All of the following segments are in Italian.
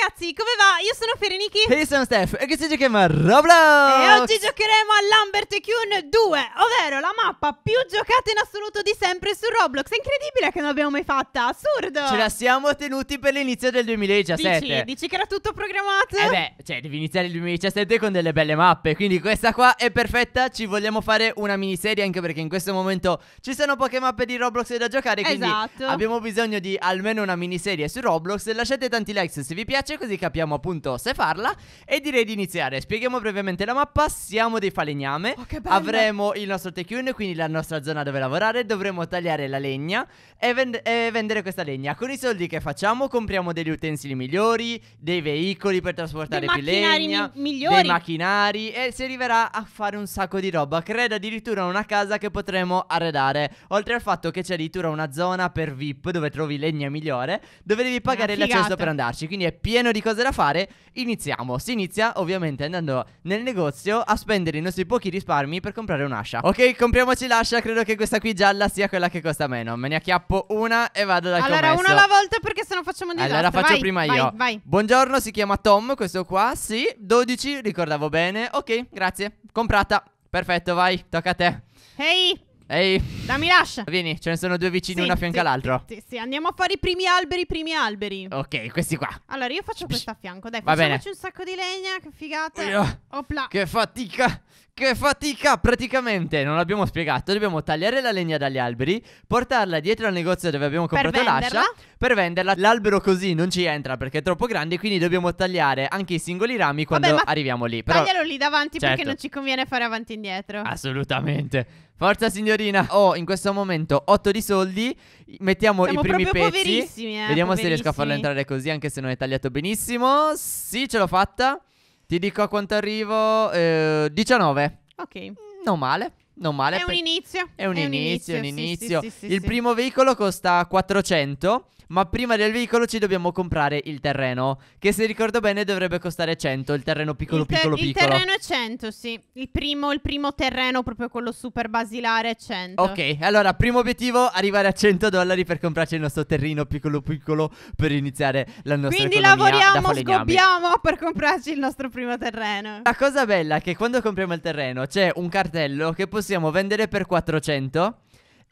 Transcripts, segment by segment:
ragazzi, come va? Io sono Fereniki E io sono Steph e questo si chiama Roblox E oggi giocheremo a Lambert Cune 2 Ovvero la mappa più giocata in assoluto di sempre su Roblox È incredibile che non l'abbiamo mai fatta, assurdo Ce la siamo tenuti per l'inizio del 2017 Dici, dici che era tutto programmato? Eh beh, cioè devi iniziare il 2017 con delle belle mappe Quindi questa qua è perfetta, ci vogliamo fare una miniserie Anche perché in questo momento ci sono poche mappe di Roblox da giocare Quindi esatto. abbiamo bisogno di almeno una miniserie su Roblox Lasciate tanti like se vi piace piace così capiamo appunto se farla E direi di iniziare Spieghiamo brevemente la mappa Siamo dei falegname oh, Avremo il nostro techune quindi la nostra zona dove lavorare Dovremo tagliare la legna e, vend e vendere questa legna Con i soldi che facciamo compriamo degli utensili migliori Dei veicoli per trasportare dei più legna mi migliori. Dei macchinari E si arriverà a fare un sacco di roba Credo addirittura una casa che potremo arredare Oltre al fatto che c'è addirittura una zona per VIP Dove trovi legna migliore Dove devi pagare l'accesso per andarci Quindi è più pieno di cose da fare, iniziamo. Si inizia ovviamente andando nel negozio a spendere i nostri pochi risparmi per comprare un'ascia. Ok, compriamoci l'ascia, credo che questa qui gialla sia quella che costa meno. Me ne acchiappo una e vado dal allora, commesso. Allora, una alla volta perché sennò facciamo un Allora faccio vai, prima io. Vai. Buongiorno, si chiama Tom, questo qua, sì, 12, ricordavo bene. Ok, grazie. Comprata. Perfetto, vai, tocca a te. Ehi! Hey. Ehi. Dammi lascia. Vieni, ce ne sono due vicini, sì, a fianco sì, all'altra. Sì, sì, andiamo a fare i primi alberi, i primi alberi. Ok, questi qua. Allora, io faccio questo a fianco, dai, Va facciamoci bene. un sacco di legna, che figata. Oh, Opla. Che fatica. Che fatica, praticamente, non l'abbiamo spiegato, dobbiamo tagliare la legna dagli alberi, portarla dietro al negozio dove abbiamo comprato l'ascia per venderla. L'albero così non ci entra perché è troppo grande, quindi dobbiamo tagliare anche i singoli rami quando Vabbè, arriviamo lì. Però... Taglialo lì davanti certo. perché non ci conviene fare avanti e indietro. Assolutamente. Forza signorina, ho oh, in questo momento 8 di soldi. Mettiamo Siamo i primi pezzi. Eh, Vediamo se riesco a farlo entrare così, anche se non è tagliato benissimo. Sì, ce l'ho fatta. Ti dico a quanto arrivo. Eh, 19. Ok. Non male. Non male. È un inizio. È un, è inizio, un inizio. un inizio. Sì, sì, Il primo veicolo costa 400 ma prima del veicolo ci dobbiamo comprare il terreno, che se ricordo bene dovrebbe costare 100, il terreno piccolo, il ter piccolo, piccolo. Il terreno è 100, sì. Il primo, il primo terreno, proprio quello super basilare, è 100. Ok, allora, primo obiettivo, arrivare a 100 dollari per comprarci il nostro terreno piccolo, piccolo, per iniziare la nostra Quindi economia lavoriamo, sgobbiamo per comprarci il nostro primo terreno. La cosa bella è che quando compriamo il terreno c'è un cartello che possiamo vendere per 400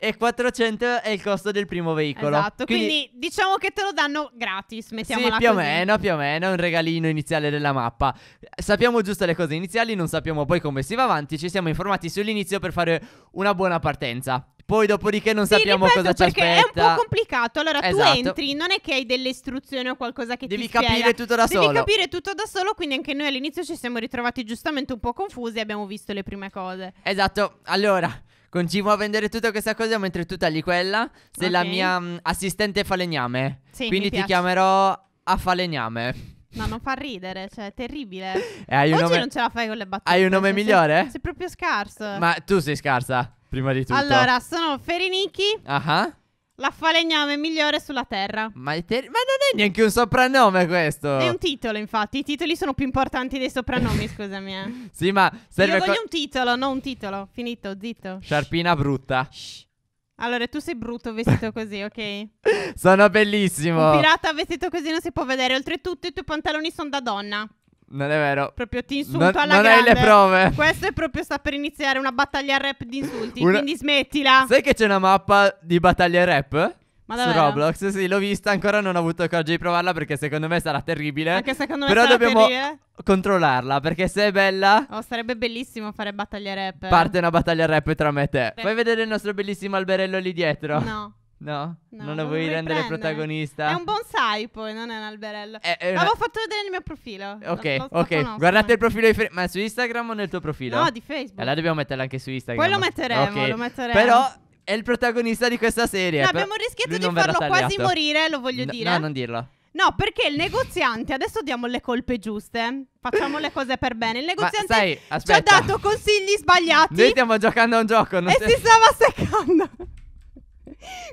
e 400 è il costo del primo veicolo. Esatto, quindi, quindi diciamo che te lo danno gratis, mettiamola sì, più così. o meno, più o meno, un regalino iniziale della mappa. Sappiamo giusto le cose iniziali, non sappiamo poi come si va avanti, ci siamo informati sull'inizio per fare una buona partenza. Poi dopodiché non sì, sappiamo ripeto, cosa ci aspetta. Perché è un po' complicato. Allora esatto. tu entri, non è che hai delle istruzioni o qualcosa che Devi ti spiega. Devi capire tutto da Devi solo. Devi capire tutto da solo, quindi anche noi all'inizio ci siamo ritrovati giustamente un po' confusi e abbiamo visto le prime cose. Esatto. Allora, Continuo a vendere tutta questa cosa mentre tu tagli quella. Sei okay. la mia mh, mm, assistente falegname. Sì, Quindi ti chiamerò a falegname. Ma non fa ridere, cioè è terribile. E hai Oggi nome... non ce la fai con le battute. Hai un nome migliore? Sei, sei proprio scarso. Ma tu sei scarsa, prima di tutto. Allora, sono Ferinicchi. Ah. Uh-huh. La falegname migliore sulla terra. Ma, ter- ma, non è neanche un soprannome questo. È un titolo, infatti. I titoli sono più importanti dei soprannomi, scusami. Eh. Sì, ma serve. Io voglio co- un titolo, non un titolo. Finito, zitto. Sciarpina brutta. Shh. Allora, tu sei brutto vestito così, ok? sono bellissimo. Un pirata vestito così non si può vedere. Oltretutto, i tuoi pantaloni sono da donna. Non è vero. Proprio ti insulto non, alla non grande. hai le prove. Questo è proprio sta per iniziare una battaglia rap di insulti, una... quindi smettila. Sai che c'è una mappa di battaglie rap? Ma su Roblox, sì, l'ho vista, ancora non ho avuto il coraggio di provarla perché secondo me sarà terribile. Anche secondo me Però sarà dobbiamo terribile. controllarla perché se è bella... Oh, sarebbe bellissimo fare battaglia rap. Parte una battaglia rap tra me e te. Beh. Fai vedere il nostro bellissimo alberello lì dietro. No. No? no non lo vuoi rendere protagonista? È un bonsai poi, non è un alberello. È, è una... L'avevo fatto vedere nel mio profilo. Ok, lo, lo, ok. Lo Guardate il profilo di Fre- Ma è su Instagram o nel tuo profilo? No, di Facebook. Allora dobbiamo metterla anche su Instagram. Poi lo metteremo, okay. lo metteremo. Però è il protagonista di questa serie. No, abbiamo rischiato di farlo quasi morire, lo voglio no, dire. No, non dirlo. No, perché il negoziante, adesso diamo le colpe giuste, facciamo le cose per bene. Il negoziante sai, ci ha dato consigli sbagliati. Noi stiamo giocando a un gioco, non E si stava seccando.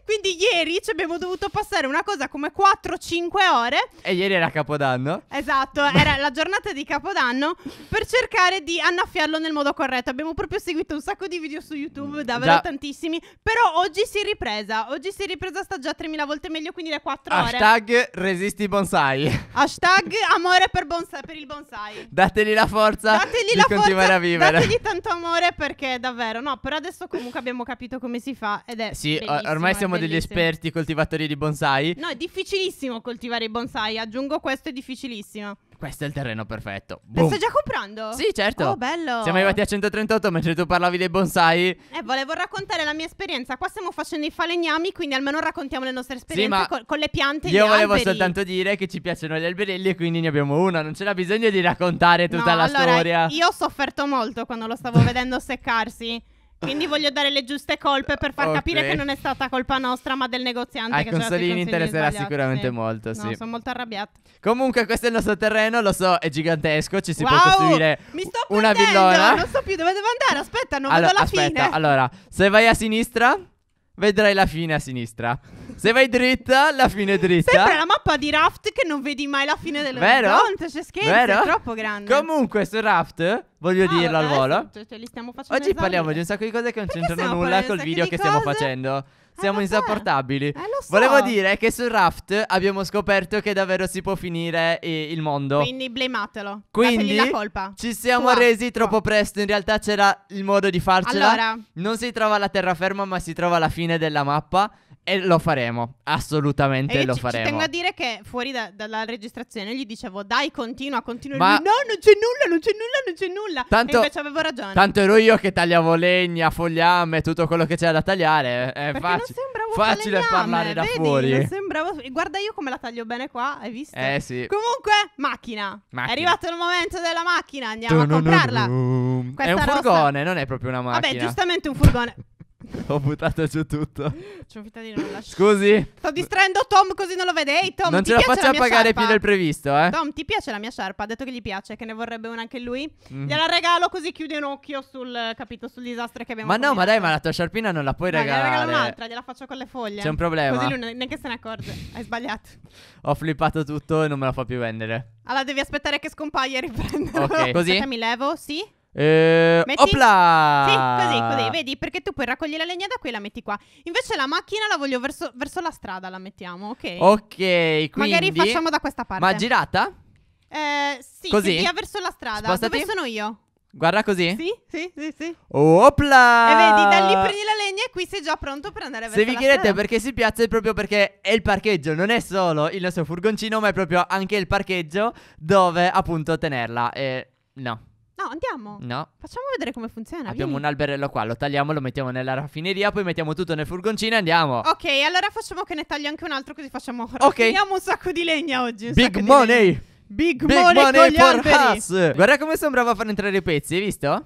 Quindi ieri ci abbiamo dovuto passare una cosa come 4-5 ore. E ieri era Capodanno. Esatto, era la giornata di Capodanno per cercare di annaffiarlo nel modo corretto. Abbiamo proprio seguito un sacco di video su YouTube, davvero già. tantissimi. Però oggi si è ripresa. Oggi si è ripresa, sta già 3000 volte meglio, quindi le 4 Hashtag ore. Hashtag resisti bonsai. Hashtag amore per, bonsa- per il bonsai. Dategli la forza. Dategli di la continuare forza, a vivere. Dategli tanto amore perché davvero, no, però adesso comunque abbiamo capito come si fa ed è... Sì, eh, bellissimo. Ormai siamo degli esperti coltivatori di bonsai. No, è difficilissimo coltivare i bonsai. Aggiungo questo, è difficilissimo. Questo è il terreno perfetto. Lo Boom. stai già comprando? Sì, certo. Oh, bello. Siamo arrivati a 138 mentre tu parlavi dei bonsai. Eh, volevo raccontare la mia esperienza. Qua stiamo facendo i falegnami, quindi almeno raccontiamo le nostre esperienze sì, ma col- con le piante e gli Io volevo alberi. soltanto dire che ci piacciono gli alberelli e quindi ne abbiamo uno. Non c'era bisogno di raccontare tutta No, la allora, storia. Io ho sofferto molto quando lo stavo vedendo seccarsi. Quindi voglio dare le giuste colpe per far okay. capire che non è stata colpa nostra, ma del negoziante. Ai ah, consolini interesserà sicuramente sì. molto. Sì. No, sono molto arrabbiata. Comunque, questo è il nostro terreno. Lo so, è gigantesco. Ci si wow, può costruire una villona. Non so più dove devo andare. Aspetta, non allora, vedo la aspetta, fine. Allora, se vai a sinistra, vedrai la fine a sinistra. Se vai dritta, la fine è dritta. Sembra la mappa di raft che non vedi mai la fine del Vero? C'è scherzo, Vero? è troppo grande. Comunque, sto raft, voglio ah, dirlo vabbè, al eh, volo. Sì, esatto, li stiamo facendo Oggi parliamo di un sacco di cose che non c'entrano nulla col video che stiamo facendo. Ah, siamo eh, insopportabili. Eh, lo so. Volevo dire che sul raft abbiamo scoperto che davvero si può finire eh, il mondo. Quindi blematelo. Quindi Dategli la colpa. ci siamo Tua. resi troppo presto. In realtà c'era il modo di farcela. Allora. Non si trova la terraferma, ma si trova la fine della mappa. E lo faremo, assolutamente e lo ci, faremo. Ci tengo a dire che fuori da, dalla registrazione gli dicevo dai continua, continua. Ma... Lui, no, non c'è nulla, non c'è nulla, non c'è nulla. Tanto, e invece avevo ragione. Tanto ero io che tagliavo legna, fogliame, tutto quello che c'era da tagliare. Eh, è Perché facile, facile parlare da vedi, fuori. Sembrava... Guarda io come la taglio bene qua, hai visto? Eh sì. Comunque, macchina. macchina. È arrivato il momento della macchina, andiamo a comprarla. È un furgone, non è proprio una macchina. Vabbè, giustamente un furgone. Ho buttato giù tutto. Faccio finta di non lasciare. Scusi. Sto distraendo Tom così non lo vedi. Tom, non ce la faccio la pagare sciarpa? più del previsto, eh. Tom, ti piace la mia sciarpa? Ha detto che gli piace, che ne vorrebbe una anche lui. Mm. Gliela regalo così chiude un occhio sul capito sul disastro che abbiamo Ma combinato. no, ma dai, ma la tua sciarpina non la puoi dai, regalare. Gliela regalo un'altra, gliela faccio con le foglie. C'è un problema. Così lui neanche se ne accorge. Hai sbagliato. Ho flippato tutto e non me la fa più vendere. Allora devi aspettare che scompaia e riprendere. Ok, così. Aspetta, mi levo, sì? Eh, Opla! Sì, così, così, vedi? Perché tu puoi raccogliere la legna da qui e la metti qua. Invece la macchina la voglio verso, verso la strada, la mettiamo, ok? Ok, quindi... Magari facciamo da questa parte. Ma girata? Eh, sì, così? via verso la strada. Spostati. Dove sono io? Guarda così? Sì, sì, sì, sì. Opla! E vedi, da lì prendi la legna e qui sei già pronto per andare verso la Se vi chiedete strada. perché si piazza è proprio perché è il parcheggio, non è solo il nostro furgoncino, ma è proprio anche il parcheggio dove appunto tenerla. E eh, no. No, andiamo. No. Facciamo vedere come funziona. Abbiamo vieni. un alberello qua, lo tagliamo, lo mettiamo nella raffineria, poi mettiamo tutto nel furgoncino e andiamo. Ok, allora facciamo che ne taglio anche un altro così facciamo... Ok. Abbiamo un sacco di legna oggi. Big money. Big, Big money. Big money for alberi. Guarda come sembrava far entrare i pezzi, hai visto?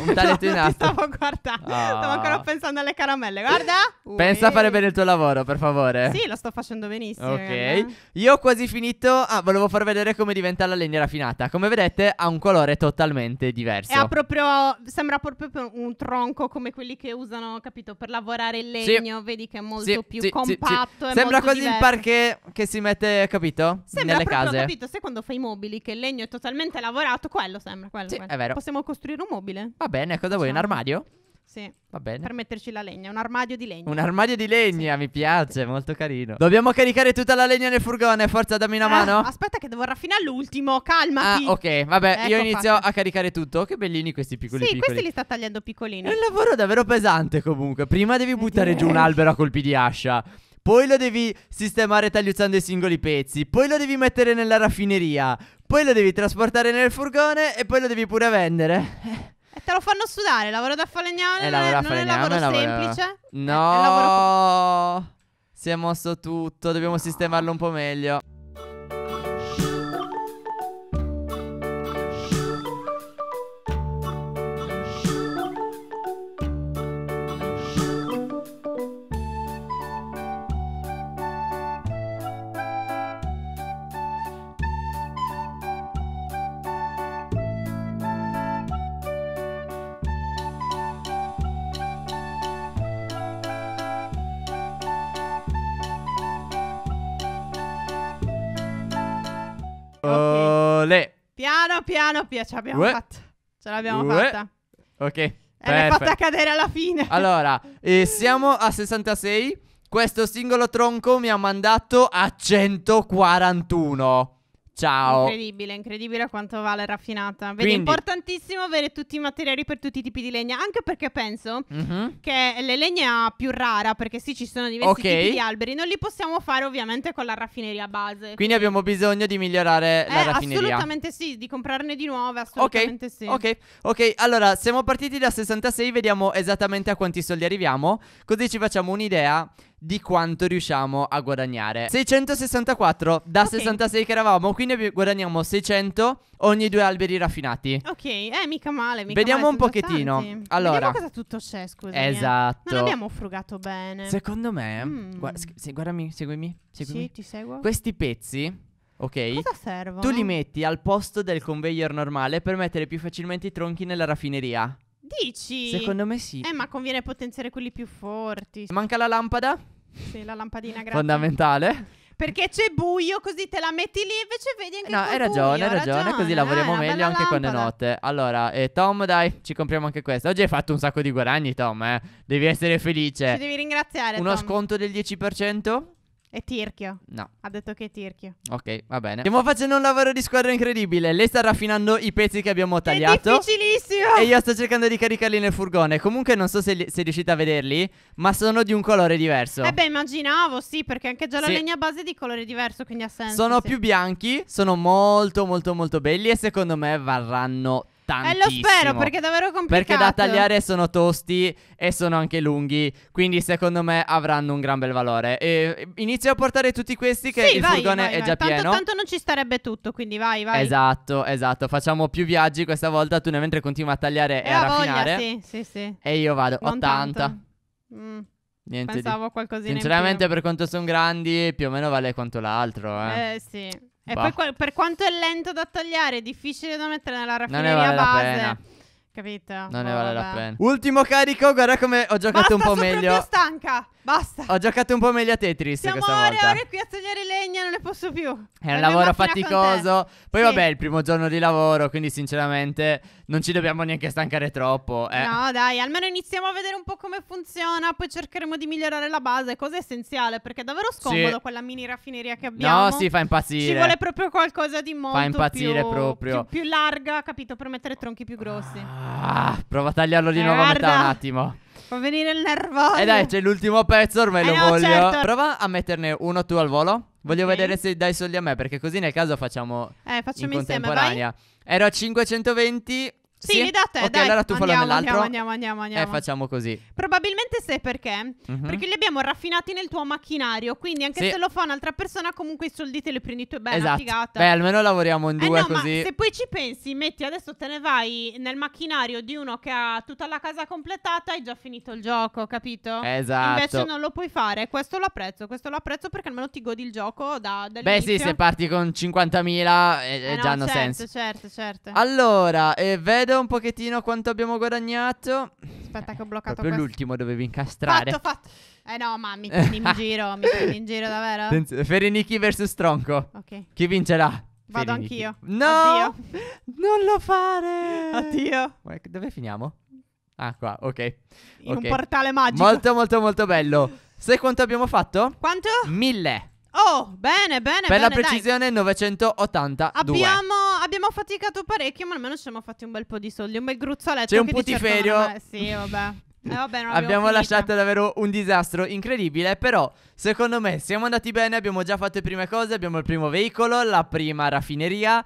Un tale no, stavo guardando. Ah. Stavo ancora pensando alle caramelle. Guarda. Pensa a fare bene il tuo lavoro, per favore. Sì, lo sto facendo benissimo. Ok. Guarda. Io ho quasi finito. Ah, volevo far vedere come diventa la legna raffinata. Come vedete, ha un colore totalmente diverso. E ha proprio. Sembra proprio un tronco come quelli che usano, capito, per lavorare il legno. Sì. Vedi che è molto sì, più sì, compatto. Sembra quasi diverso. il parquet che si mette, capito? Sembra Nelle proprio, case. capito, sai quando fai i mobili che il legno è totalmente lavorato, quello sembra quello. Sì, quello. è vero. Possiamo costruire un mobile. Va bene, cosa vuoi? Un armadio? Sì. Va bene. Per metterci la legna, un armadio di legna. Un armadio di legna, sì. mi piace, sì. molto carino. Dobbiamo caricare tutta la legna nel furgone, forza dammi una eh, mano. Aspetta che devo raffinare l'ultimo, calma. Ah, ok, vabbè, ecco io inizio fatto. a caricare tutto. Che bellini questi piccoli Sì, piccoli. questi li sta tagliando piccolini. È un lavoro davvero pesante comunque. Prima devi buttare giù un albero a colpi di ascia. Poi lo devi sistemare tagliuzzando i singoli pezzi. Poi lo devi mettere nella raffineria. Poi lo devi trasportare nel furgone e poi lo devi pure vendere. E te lo fanno sudare, lavoro da falegname eh, è lavoro da falegname, non è lavoro semplice? No, eh, lavoro... si è mosso tutto, dobbiamo sistemarlo un po' meglio. piano, piano, piano. Ce l'abbiamo Uè. fatta. Ce l'abbiamo Uè. fatta. Ok. E l'hai fatta cadere alla fine. Allora, eh, siamo a 66. Questo singolo tronco mi ha mandato a 141. Ciao. Incredibile, incredibile quanto vale raffinata. Vedi, Quindi. è importantissimo avere tutti i materiali per tutti i tipi di legna, anche perché penso mm-hmm. che le legna più rara, perché sì, ci sono diversi okay. tipi di alberi, non li possiamo fare ovviamente con la raffineria base. Quindi, quindi abbiamo bisogno di migliorare eh, la raffineria. Assolutamente sì, di comprarne di nuove, assolutamente okay. sì. Ok, ok, allora siamo partiti da 66, vediamo esattamente a quanti soldi arriviamo, così ci facciamo un'idea di quanto riusciamo a guadagnare 664 da okay. 66 che eravamo Quindi guadagniamo 600 ogni due alberi raffinati Ok, eh mica male mica Vediamo male, un pochettino tanti. Allora Vediamo cosa tutto c'è scusa eh. Esatto Non abbiamo frugato bene Secondo me mm. guarda, se, Guardami, seguimi, seguimi Sì, ti seguo Questi pezzi Ok. Cosa servono? Tu li metti al posto del conveyor normale per mettere più facilmente i tronchi nella raffineria. Dici? Secondo me sì. Eh, ma conviene potenziare quelli più forti. Manca la lampada? Sì, la lampadina grande. Fondamentale. Perché c'è buio, così te la metti lì, e invece vedi anche No, hai ragione, hai ragione, così lavoriamo eh, meglio anche lampada. con le note. Allora, eh, Tom, dai, ci compriamo anche questa. Oggi hai fatto un sacco di guadagni, Tom, eh. Devi essere felice. Ci devi ringraziare, Uno Tom. sconto del 10%? È Tirchio. No. Ha detto che è Tirchio. Ok, va bene. Stiamo facendo un lavoro di squadra incredibile. Lei sta raffinando i pezzi che abbiamo tagliato. È difficilissimo. E io sto cercando di caricarli nel furgone. Comunque non so se, se riuscite a vederli, ma sono di un colore diverso. Eh beh, immaginavo, sì, perché anche già la sì. legna base è di colore diverso, quindi ha senso. Sono sì. più bianchi, sono molto molto molto belli e secondo me varranno tantissimo. E eh lo spero perché è davvero complicato. Perché da tagliare sono tosti e sono anche lunghi, quindi secondo me avranno un gran bel valore. E inizio a portare tutti questi che sì, il vai, furgone vai, è vai. già tanto, pieno. Tanto non ci starebbe tutto, quindi vai, vai. Esatto, esatto. Facciamo più viaggi questa volta, tu ne mentre continui a tagliare e, e eh, a raffinare. Voglia, sì, sì, sì. E io vado non 80. Tanto. Mm, Niente Pensavo di... qualcosina. Sinceramente, per quanto sono grandi, più o meno vale quanto l'altro. Eh, eh sì. E bah. poi per quanto è lento da tagliare, è difficile da mettere nella raffineria base. Capito? Non ne oh, vale la pena. Ultimo carico, guarda come ho giocato Basta, un po' meglio. Sono stanca. Basta. Ho giocato un po' meglio a Tetris Siamo questa volta. Siamo ore qui a tagliare legna, non ne posso più. È un lavoro faticoso. Poi sì. vabbè, il primo giorno di lavoro, quindi sinceramente non ci dobbiamo neanche stancare troppo. Eh. No, dai, almeno iniziamo a vedere un po' come funziona, poi cercheremo di migliorare la base, cosa essenziale, perché è davvero scomodo sì. quella mini raffineria che abbiamo. No, si sì, fa impazzire. Ci vuole proprio qualcosa di molto Fa impazzire più, proprio. Più, più larga, capito, per mettere tronchi più grossi. Ah. Ah, prova a tagliarlo di eh, nuovo a metà un attimo. Fa venire il nervoso. E eh, dai, c'è l'ultimo pezzo, ormai eh lo no, voglio. Certo. Prova a metterne uno tu al volo. Voglio okay. vedere se dai soldi a me, perché così nel caso facciamo eh, in contemporanea. Insieme, Ero a 520, sì, sì, da te. Ok, dai. allora tu fallo andiamo, nell'altro. Andiamo, andiamo, andiamo, E eh, facciamo così. Probabilmente sai perché? Mm-hmm. Perché li abbiamo raffinati nel tuo macchinario. Quindi anche sì. se lo fa un'altra persona, comunque i soldi te li prendi tu. Beh, esatto. figata. Beh, almeno lavoriamo in eh, due eh no, così. Ma se poi ci pensi, metti adesso te ne vai nel macchinario di uno che ha tutta la casa completata, hai già finito il gioco, capito? Esatto. Invece non lo puoi fare. Questo lo apprezzo. Questo lo apprezzo perché almeno ti godi il gioco da, Beh, sì, se parti con 50.000 eh, eh, eh già hanno certo, senso. Certo, certo, certo. Allora, eh, vedo un pochettino quanto abbiamo guadagnato. Aspetta che ho bloccato Proprio questo. l'ultimo dovevi incastrare. Fatto, fatto. Eh no, ma mi prendi in giro, mi prendi in giro davvero? Tenz- Ferenichi vs Tronco. Ok. Chi vincerà? Vado Ferenichi. anch'io. No! Addio. Non lo fare! Addio. Dove finiamo? Ah, qua, ok. In okay. un portale magico. Molto, molto, molto bello. Sai quanto abbiamo fatto? Quanto? Mille. Oh, bene, bene. Per bene, la precisione, dai. 980. Abbiamo, abbiamo faticato parecchio, ma almeno ci siamo fatti un bel po' di soldi. Un bel gruzzoletto. C'è un putiferio. Certo è... sì, vabbè. Eh, vabbè, abbiamo lasciato davvero un disastro incredibile, però secondo me siamo andati bene, abbiamo già fatto le prime cose, abbiamo il primo veicolo, la prima raffineria,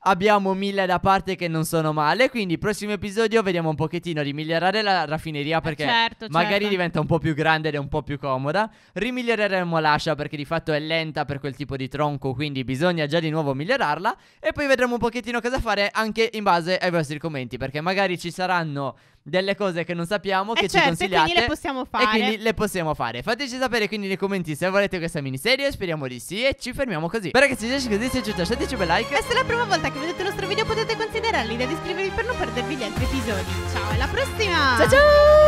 abbiamo mille da parte che non sono male. Quindi, prossimo episodio vediamo un pochettino di migliorare la raffineria eh, perché certo, magari certo. diventa un po' più grande ed è un po' più comoda. Rimiglioreremo l'ascia perché di fatto è lenta per quel tipo di tronco, quindi bisogna già di nuovo migliorarla. E poi vedremo un pochettino cosa fare anche in base ai vostri commenti perché magari ci saranno delle cose che non sappiamo eh che certo, ci consigliate. E quindi le possiamo fare. E quindi le possiamo fare. Fateci sapere quindi nei commenti se volete questa miniserie. Speriamo di sì. E ci fermiamo così. Per ragazzi, se vi così, se è piaciuto, lasciateci un bel like. E se è la prima volta che vedete il nostro video, potete considerare l'idea di iscrivervi per non perdervi gli altri episodi. Ciao, alla prossima! Ciao ciao!